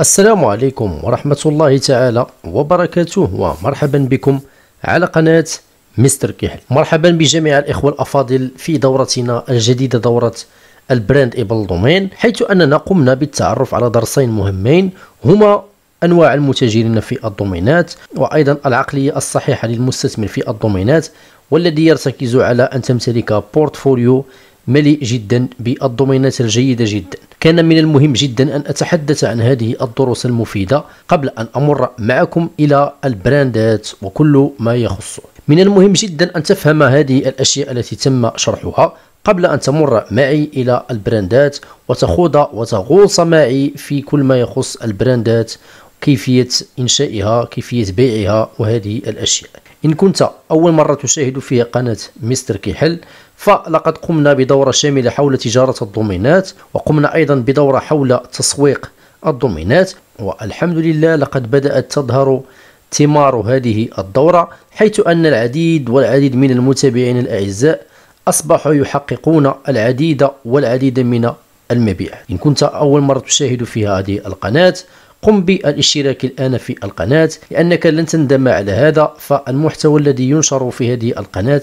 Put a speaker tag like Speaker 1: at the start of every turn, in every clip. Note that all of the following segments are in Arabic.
Speaker 1: السلام عليكم ورحمة الله تعالى وبركاته ومرحبا بكم على قناة مستر كحل مرحبا بجميع الإخوة الأفاضل في دورتنا الجديدة دورة البراند ايبل دومين حيث أننا قمنا بالتعرف على درسين مهمين هما أنواع المتاجرين في الدومينات وأيضا العقلية الصحيحة للمستثمر في الدومينات والذي يرتكز على أن تمتلك بورتفوليو مليء جدا بالدومينات الجيدة جدا كان من المهم جدا أن أتحدث عن هذه الدروس المفيدة قبل أن أمر معكم إلى البراندات وكل ما يخصه من المهم جدا أن تفهم هذه الأشياء التي تم شرحها قبل أن تمر معي إلى البراندات وتخوض وتغوص معي في كل ما يخص البراندات كيفية إنشائها كيفية بيعها وهذه الأشياء إن كنت أول مرة تشاهد في قناة مستر كيحل فلقد قمنا بدورة شاملة حول تجارة الضمينات وقمنا أيضا بدورة حول تسويق الضمينات والحمد لله لقد بدأت تظهر ثمار هذه الدورة حيث أن العديد والعديد من المتابعين الأعزاء أصبحوا يحققون العديد والعديد من المبيعات إن كنت أول مرة تشاهد في هذه القناة قم بالاشتراك الآن في القناة لأنك لن تندم على هذا فالمحتوى الذي ينشر في هذه القناة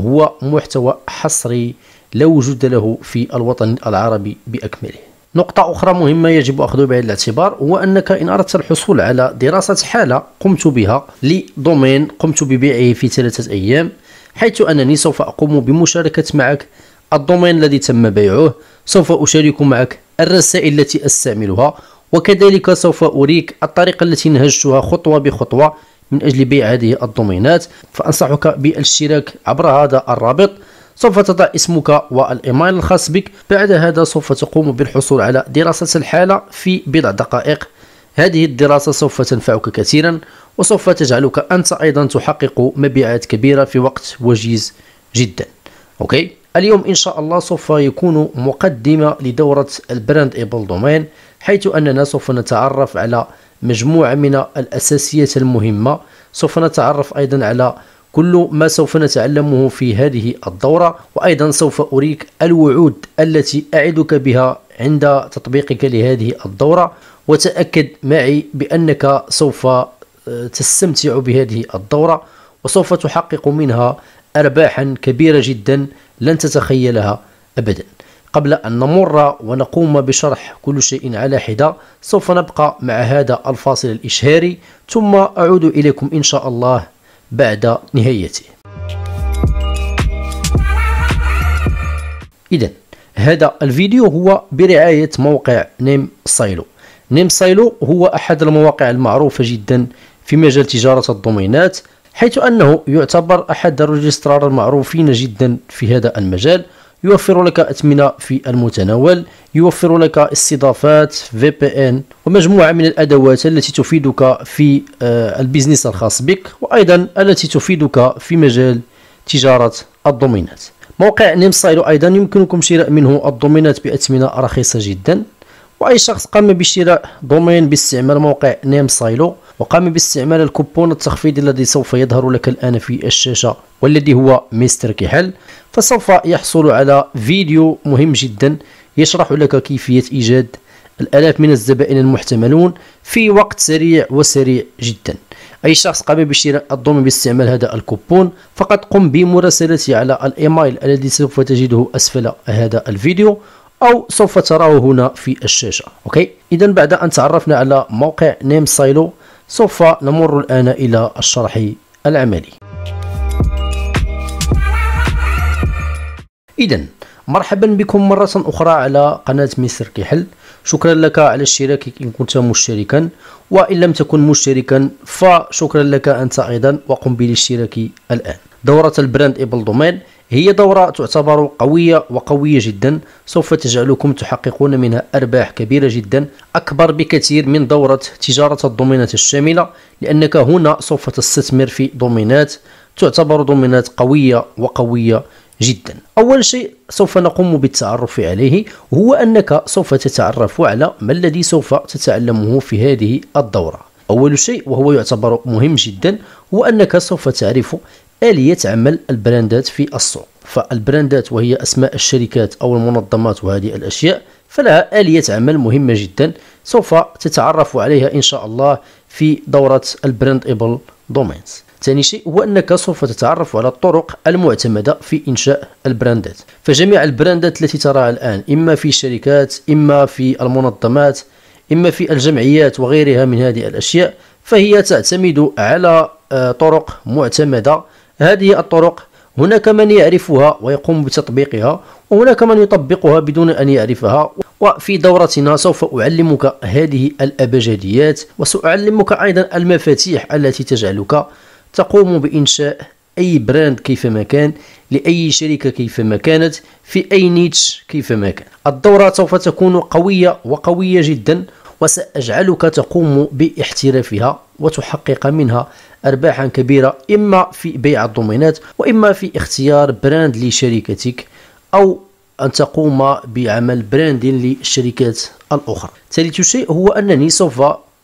Speaker 1: هو محتوى حصري لا وجود له في الوطن العربي بأكمله نقطة أخرى مهمة يجب أخذها بعين الاعتبار هو أنك إن أردت الحصول على دراسة حالة قمت بها لدومين قمت ببيعه في ثلاثة أيام حيث أنني سوف أقوم بمشاركة معك الدومين الذي تم بيعه سوف أشارك معك الرسائل التي أستعملها وكذلك سوف أريك الطريقة التي نهجتها خطوة بخطوة من أجل بيع هذه الدومينات فأنصحك بالاشتراك عبر هذا الرابط سوف تضع اسمك والإيميل الخاص بك بعد هذا سوف تقوم بالحصول على دراسة الحالة في بضع دقائق هذه الدراسة سوف تنفعك كثيرا وسوف تجعلك أنت أيضا تحقق مبيعات كبيرة في وقت وجيز جدا أوكي اليوم إن شاء الله سوف يكون مقدمة لدورة البراند ايبل دومين حيث أننا سوف نتعرف على مجموعة من الأساسيات المهمة سوف نتعرف أيضا على كل ما سوف نتعلمه في هذه الدورة وأيضا سوف أريك الوعود التي أعدك بها عند تطبيقك لهذه الدورة وتأكد معي بأنك سوف آه، تستمتع بهذه الدورة وسوف تحقق منها أرباحا كبيرة جدا لن تتخيلها أبدا قبل أن نمر ونقوم بشرح كل شيء على حدة سوف نبقى مع هذا الفاصل الإشهاري ثم أعود إليكم إن شاء الله بعد نهايته إذا هذا الفيديو هو برعاية موقع نيم سايلو نيم سايلو هو أحد المواقع المعروفة جدا في مجال تجارة الدومينات حيث أنه يعتبر أحد الرجسترار المعروفين جدا في هذا المجال يوفر لك أثمنة في المتناول يوفر لك استضافات VPN ومجموعة من الأدوات التي تفيدك في آه، البيزنس الخاص بك وأيضا التي تفيدك في مجال تجارة الدومينات موقع نيمسايلو أيضا يمكنكم شراء منه الدومينات بأثمنة رخيصة جدا واي شخص قام بشراء دومين باستعمال موقع نيم سايلو وقام باستعمال الكوبون التخفيضي الذي سوف يظهر لك الان في الشاشه والذي هو مستر كحل فسوف يحصل على فيديو مهم جدا يشرح لك كيفيه ايجاد الالاف من الزبائن المحتملون في وقت سريع وسريع جدا اي شخص قام بشراء الدومين باستعمال هذا الكوبون فقد قم بمراسلته على الايميل الذي سوف تجده اسفل هذا الفيديو او سوف تراه هنا في الشاشه اوكي اذا بعد ان تعرفنا على موقع نيم سايلو سوف نمر الان الى الشرح العملي اذا مرحبا بكم مرة أخرى على قناة مستر كحل شكرا لك على الاشتراك إن كنت مشتركا وإن لم تكن مشتركا فشكرا لك أنت أيضا وقم بالاشتراك الآن دورة البراند إيبل دومين هي دورة تعتبر قوية وقوية جدا سوف تجعلكم تحققون منها أرباح كبيرة جدا أكبر بكثير من دورة تجارة الضمينات الشاملة لأنك هنا سوف تستثمر في ضمينات تعتبر ضمينات قوية وقوية جدا أول شيء سوف نقوم بالتعرف عليه هو أنك سوف تتعرف على ما الذي سوف تتعلمه في هذه الدورة أول شيء وهو يعتبر مهم جدا هو أنك سوف تعرف آلية عمل البراندات في السوق فالبراندات وهي أسماء الشركات أو المنظمات وهذه الأشياء فلها آلية عمل مهمة جدا سوف تتعرف عليها إن شاء الله في دورة البراند إبل دومينز ثاني شيء هو أنك سوف تتعرف على الطرق المعتمدة في إنشاء البراندات فجميع البراندات التي تراها الآن إما في الشركات إما في المنظمات إما في الجمعيات وغيرها من هذه الأشياء فهي تعتمد على آه، طرق معتمدة هذه الطرق هناك من يعرفها ويقوم بتطبيقها وهناك من يطبقها بدون أن يعرفها وفي دورتنا سوف أعلمك هذه الأبجديات وسأعلمك أيضا المفاتيح التي تجعلك تقوم بإنشاء أي براند كيفما كان لأي شركة كيفما كانت في أي نيتش كيفما كان الدورة سوف تكون قوية وقوية جدا وسأجعلك تقوم باحترافها وتحقق منها أرباحا كبيرة إما في بيع الدومينات وإما في اختيار براند لشركتك أو أن تقوم بعمل براند للشركات الأخرى ثالث شيء هو أنني سوف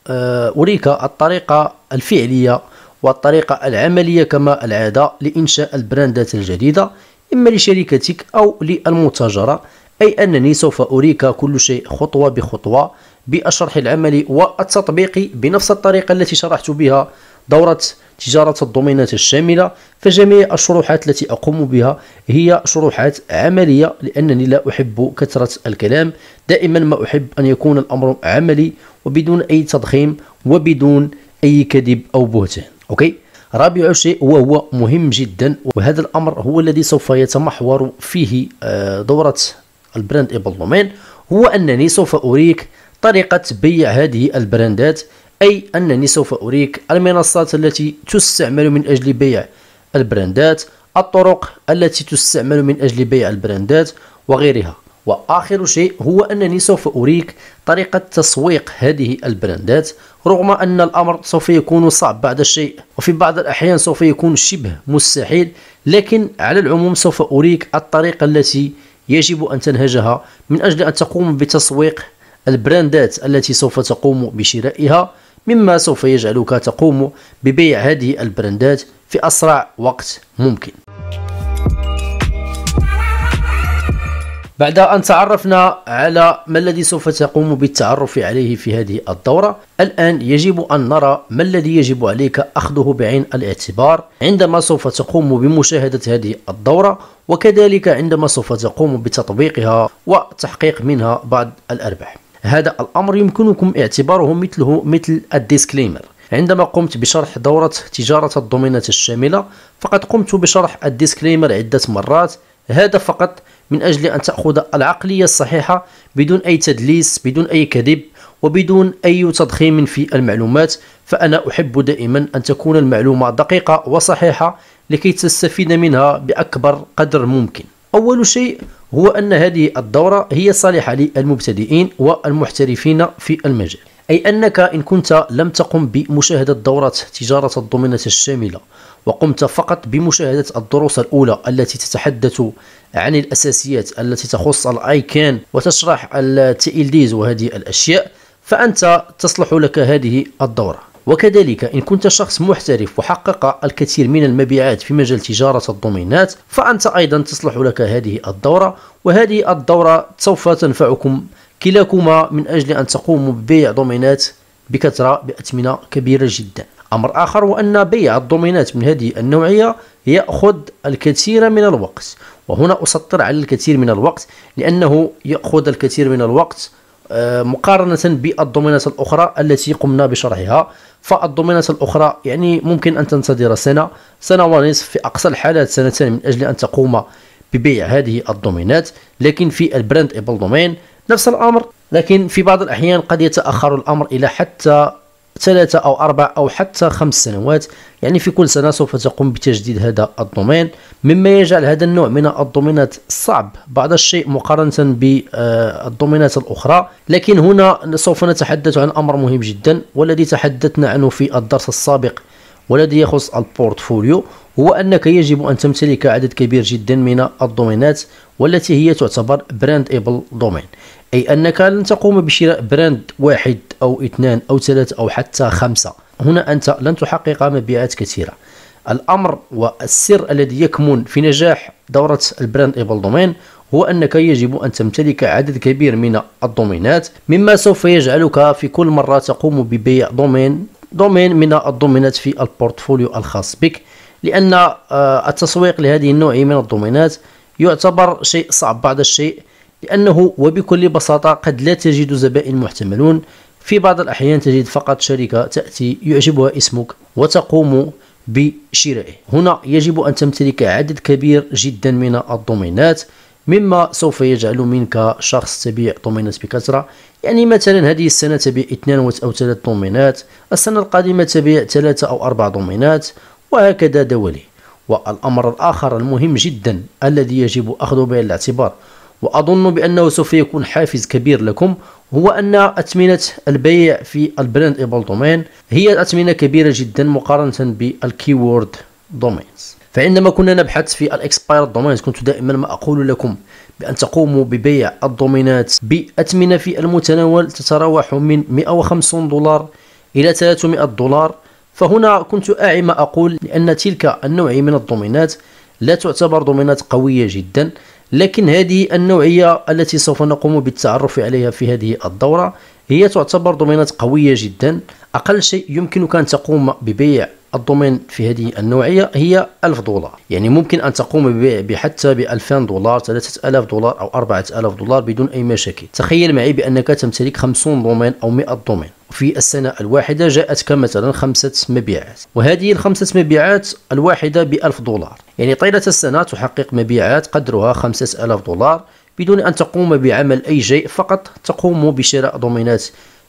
Speaker 1: آه، أريك الطريقة الفعلية والطريقة العملية كما العادة لإنشاء البراندات الجديدة إما لشركتك أو للمتاجرة أي أنني سوف أريك كل شيء خطوة بخطوة بالشرح العملي والتطبيقي بنفس الطريقة التي شرحت بها دورة تجارة الضمينات الشاملة فجميع الشروحات التي أقوم بها هي شروحات عملية لأنني لا أحب كثرة الكلام دائما ما أحب أن يكون الأمر عملي وبدون أي تضخيم وبدون أي كذب أو بهتان أوكي رابع شيء وهو مهم جدا وهذا الأمر هو الذي سوف يتمحور فيه آه، دورة البراند ايبل دومين هو أنني سوف أريك طريقة بيع هذه البراندات أي أنني سوف أريك المنصات التي تستعمل من أجل بيع البراندات الطرق التي تستعمل من أجل بيع البراندات وغيرها وآخر شيء هو أنني سوف أريك طريقة تسويق هذه البراندات رغم أن الأمر سوف يكون صعب بعض الشيء وفي بعض الأحيان سوف يكون شبه مستحيل لكن على العموم سوف أريك الطريقة التي يجب أن تنهجها من أجل أن تقوم بتسويق البراندات التي سوف تقوم بشرائها مما سوف يجعلك تقوم ببيع هذه البراندات في أسرع وقت ممكن بعد أن تعرفنا على ما الذي سوف تقوم بالتعرف عليه في هذه الدورة الآن يجب أن نرى ما الذي يجب عليك أخذه بعين الاعتبار عندما سوف تقوم بمشاهدة هذه الدورة وكذلك عندما سوف تقوم بتطبيقها وتحقيق منها بعض الأرباح هذا الأمر يمكنكم اعتباره مثله مثل الديسكليمر عندما قمت بشرح دورة تجارة الضمينات الشاملة فقد قمت بشرح الديسكليمر عدة مرات هذا فقط من أجل أن تأخذ العقلية الصحيحة بدون أي تدليس بدون أي كذب وبدون أي تضخيم في المعلومات فأنا أحب دائما أن تكون المعلومة دقيقة وصحيحة لكي تستفيد منها بأكبر قدر ممكن أول شيء هو أن هذه الدورة هي صالحة للمبتدئين والمحترفين في المجال أي أنك إن كنت لم تقم بمشاهدة دورة تجارة الضمنة الشاملة وقمت فقط بمشاهدة الدروس الأولى التي تتحدث عن الأساسيات التي تخص الأيكان وتشرح التي وهذه الأشياء فأنت تصلح لك هذه الدورة وكذلك إن كنت شخص محترف وحقق الكثير من المبيعات في مجال تجارة الضمينات فأنت أيضا تصلح لك هذه الدورة وهذه الدورة سوف تنفعكم كلاكما من أجل أن تقوموا ببيع ضمينات بكثرة بأثمنة كبيرة جدا أمر آخر هو أن بيع الضمينات من هذه النوعية يأخذ الكثير من الوقت وهنا أسطر على الكثير من الوقت لأنه يأخذ الكثير من الوقت آه، مقارنة بالدومينات الأخرى التي قمنا بشرحها فالدومينات الأخرى يعني ممكن أن تنتظر سنة سنة ونصف في أقصى الحالات سنتين من أجل أن تقوم ببيع هذه الدومينات لكن في البراند ايبل دومين نفس الأمر لكن في بعض الأحيان قد يتأخر الأمر إلى حتى ثلاثة أو أربع أو حتى خمس سنوات يعني في كل سنة سوف تقوم بتجديد هذا الدومين مما يجعل هذا النوع من الدومينات صعب بعض الشيء مقارنة بالدومينات آه، الأخرى لكن هنا سوف نتحدث عن أمر مهم جدا والذي تحدثنا عنه في الدرس السابق والذي يخص البورتفوليو هو أنك يجب أن تمتلك عدد كبير جدا من الدومينات والتي هي تعتبر براند ايبل دومين أي أنك لن تقوم بشراء براند واحد أو اثنان أو ثلاثة أو حتى خمسة هنا أنت لن تحقق مبيعات كثيرة الأمر والسر الذي يكمن في نجاح دورة البراند إيبل دومين هو أنك يجب أن تمتلك عدد كبير من الدومينات مما سوف يجعلك في كل مرة تقوم ببيع دومين دومين من الدومينات في البورتفوليو الخاص بك لأن آه، التسويق لهذه النوع من الدومينات يعتبر شيء صعب بعض الشيء لأنه وبكل بساطة قد لا تجد زبائن محتملون في بعض الأحيان تجد فقط شركة تأتي يعجبها اسمك وتقوم بشرائه هنا يجب أن تمتلك عدد كبير جدا من الضمينات مما سوف يجعل منك شخص تبيع ضمينات بكثرة يعني مثلا هذه السنة تبيع اثنان أو ثلاث ضمينات السنة القادمة تبيع ثلاثة أو أربع ضمينات وهكذا دوالي والأمر الآخر المهم جدا الذي يجب أخذه بعين الاعتبار وأظن بأنه سوف يكون حافز كبير لكم هو أن أثمنة البيع في البراند ايبل دومين هي أثمنة كبيرة جدا مقارنة بالكيورد دومينز فعندما كنا نبحث في الاكسباير دومينز كنت دائما ما أقول لكم بأن تقوموا ببيع الدومينات بأثمنة في المتناول تتراوح من 150 دولار إلى 300 دولار فهنا كنت أعي ما أقول لأن تلك النوع من الدومينات لا تعتبر دومينات قوية جدا لكن هذه النوعية التي سوف نقوم بالتعرف عليها في هذه الدورة هي تعتبر دومينات قوية جدا أقل شيء يمكنك أن تقوم ببيع الضمان في هذه النوعية هي 1000 دولار يعني ممكن أن تقوم بحتى ب 2000 دولار 3000 دولار أو 4000 دولار بدون أي مشاكل تخيل معي بأنك تمتلك 50 دومين أو 100 دومين في السنة الواحدة جاءتك مثلا خمسة مبيعات وهذه الخمسة مبيعات الواحدة بألف دولار يعني طيلة السنة تحقق مبيعات قدرها خمسة ألاف دولار بدون أن تقوم بعمل أي شيء فقط تقوم بشراء دومينات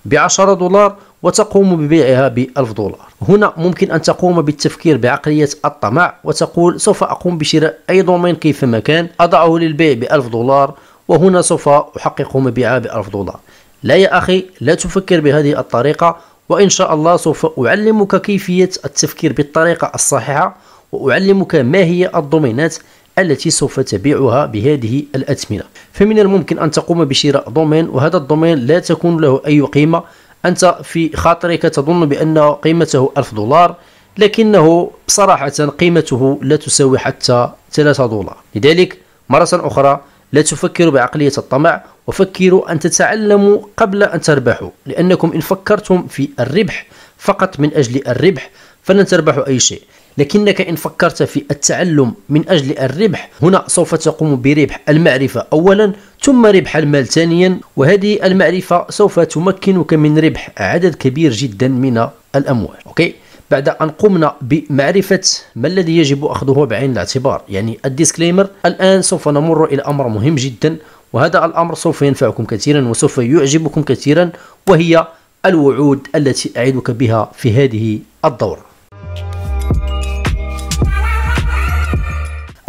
Speaker 1: ب 10 دولار وتقوم ببيعها ب 1000 دولار هنا ممكن أن تقوم بالتفكير بعقلية الطمع وتقول سوف أقوم بشراء أي دومين كيفما كان أضعه للبيع ب 1000 دولار وهنا سوف أحقق مبيعها ب 1000 دولار لا يا أخي لا تفكر بهذه الطريقة وإن شاء الله سوف أعلمك كيفية التفكير بالطريقة الصحيحة وأعلمك ما هي الدومينات التي سوف تبيعها بهذه الأثمنة فمن الممكن أن تقوم بشراء دومين وهذا الدومين لا تكون له أي قيمة أنت في خاطرك تظن بأن قيمته 1000 دولار لكنه صراحة قيمته لا تساوي حتى 3 دولار لذلك مرة أخرى لا تفكروا بعقلية الطمع وفكروا أن تتعلموا قبل أن تربحوا لأنكم إن فكرتم في الربح فقط من أجل الربح فلن تربحوا أي شيء لكنك إن فكرت في التعلم من أجل الربح هنا سوف تقوم بربح المعرفة أولا ثم ربح المال ثانيا وهذه المعرفة سوف تمكنك من ربح عدد كبير جدا من الأموال أوكي بعد أن قمنا بمعرفة ما الذي يجب أخذه بعين الاعتبار يعني الديسكليمر الآن سوف نمر إلى أمر مهم جدا وهذا الأمر سوف ينفعكم كثيرا وسوف يعجبكم كثيرا وهي الوعود التي أعدك بها في هذه الدورة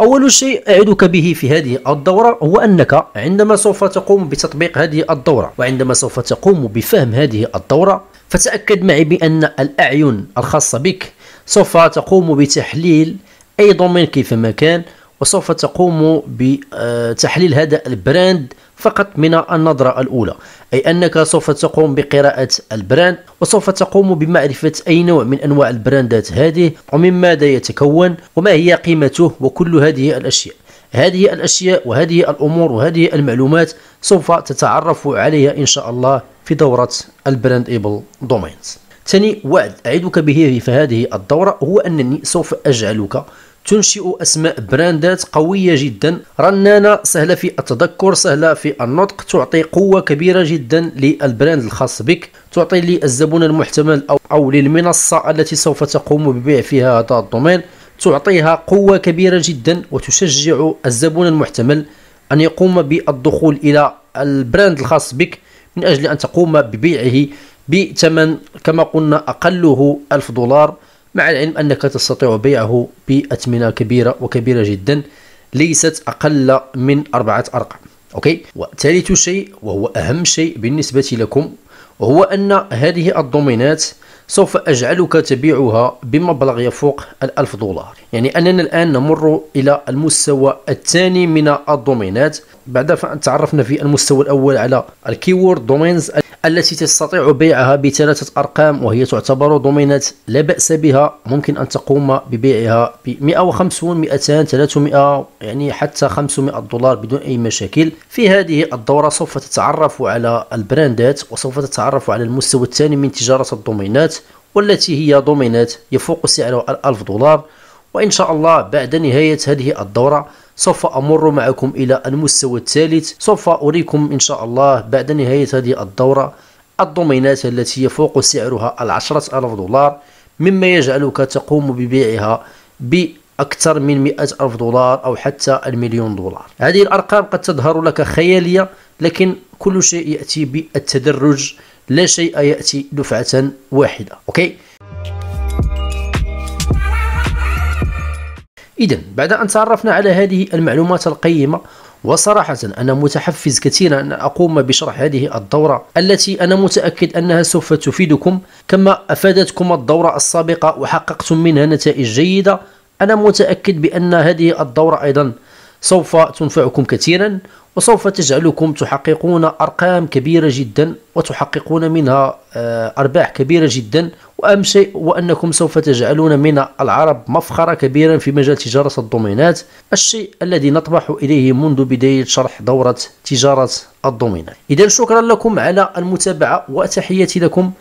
Speaker 1: أول شيء أعدك به في هذه الدورة هو أنك عندما سوف تقوم بتطبيق هذه الدورة وعندما سوف تقوم بفهم هذه الدورة فتأكد معي بأن الأعين الخاصة بك سوف تقوم بتحليل أي دومين كيفما كان وسوف تقوم بتحليل هذا البراند فقط من النظرة الأولى أي أنك سوف تقوم بقراءة البراند وسوف تقوم بمعرفة أي نوع من أنواع البراندات هذه ومن ماذا يتكون وما هي قيمته وكل هذه الأشياء هذه الأشياء وهذه الأمور وهذه المعلومات سوف تتعرف عليها إن شاء الله في دورة البراند إيبل دومينز ثاني وعد أعدك به في هذه الدورة هو أنني سوف أجعلك تنشئ أسماء براندات قوية جدا رنانة سهلة في التذكر سهلة في النطق تعطي قوة كبيرة جدا للبراند الخاص بك تعطي للزبون المحتمل أو, أو للمنصة التي سوف تقوم ببيع فيها هذا الدومين تعطيها قوة كبيرة جدا وتشجع الزبون المحتمل أن يقوم بالدخول إلى البراند الخاص بك من أجل أن تقوم ببيعه بثمن كما قلنا أقله 1000 دولار مع العلم أنك تستطيع بيعه بأثمنة كبيرة وكبيرة جدا ليست أقل من أربعة أرقام أوكي وثالث شيء وهو أهم شيء بالنسبة لكم وهو أن هذه الدومينات سوف أجعلك تبيعها بمبلغ يفوق الألف دولار يعني أننا الآن نمر إلى المستوى الثاني من الدومينات بعد فأن تعرفنا في المستوى الأول على الكيورد دومينز التي تستطيع بيعها بثلاثة أرقام وهي تعتبر ضمنت لا بأس بها ممكن أن تقوم ببيعها ب 150 200 300 يعني حتى 500 دولار بدون أي مشاكل في هذه الدورة سوف تتعرف على البراندات وسوف تتعرف على المستوى الثاني من تجارة الدومينات والتي هي دومينات يفوق سعرها 1000 دولار وإن شاء الله بعد نهاية هذه الدورة سوف أمر معكم إلى المستوى الثالث سوف أريكم إن شاء الله بعد نهاية هذه الدورة الدومينات التي يفوق سعرها العشرة ألاف دولار مما يجعلك تقوم ببيعها بأكثر من مئة ألف دولار أو حتى المليون دولار هذه الأرقام قد تظهر لك خيالية لكن كل شيء يأتي بالتدرج لا شيء يأتي دفعة واحدة أوكي إذا بعد أن تعرفنا على هذه المعلومات القيمة وصراحة أنا متحفز كثيرا أن أقوم بشرح هذه الدورة التي أنا متأكد أنها سوف تفيدكم كما أفادتكم الدورة السابقة وحققتم منها نتائج جيدة أنا متأكد بأن هذه الدورة أيضا سوف تنفعكم كثيرا وسوف تجعلكم تحققون أرقام كبيرة جدا وتحققون منها آه، أرباح كبيرة جدا وأهم شيء هو أنكم سوف تجعلون من العرب مفخرة كبيرا في مجال تجارة الدومينات الشيء الذي نطمح إليه منذ بداية شرح دورة تجارة الدومينات إذا شكرا لكم على المتابعة وتحياتي لكم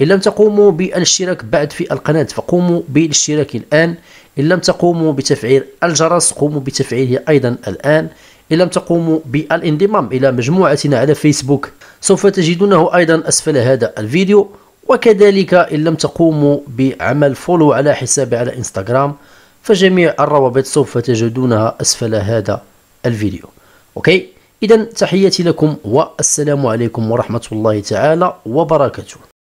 Speaker 1: إن لم تقوموا بالاشتراك بعد في القناة فقوموا بالاشتراك الآن إن لم تقوموا بتفعيل الجرس قوموا بتفعيله أيضا الآن إن لم تقوموا بالانضمام إلى مجموعتنا على فيسبوك سوف تجدونه أيضا أسفل هذا الفيديو وكذلك إن لم تقوموا بعمل فولو على حسابي على إنستغرام فجميع الروابط سوف تجدونها أسفل هذا الفيديو أوكي إذا تحياتي لكم والسلام عليكم ورحمة الله تعالى وبركاته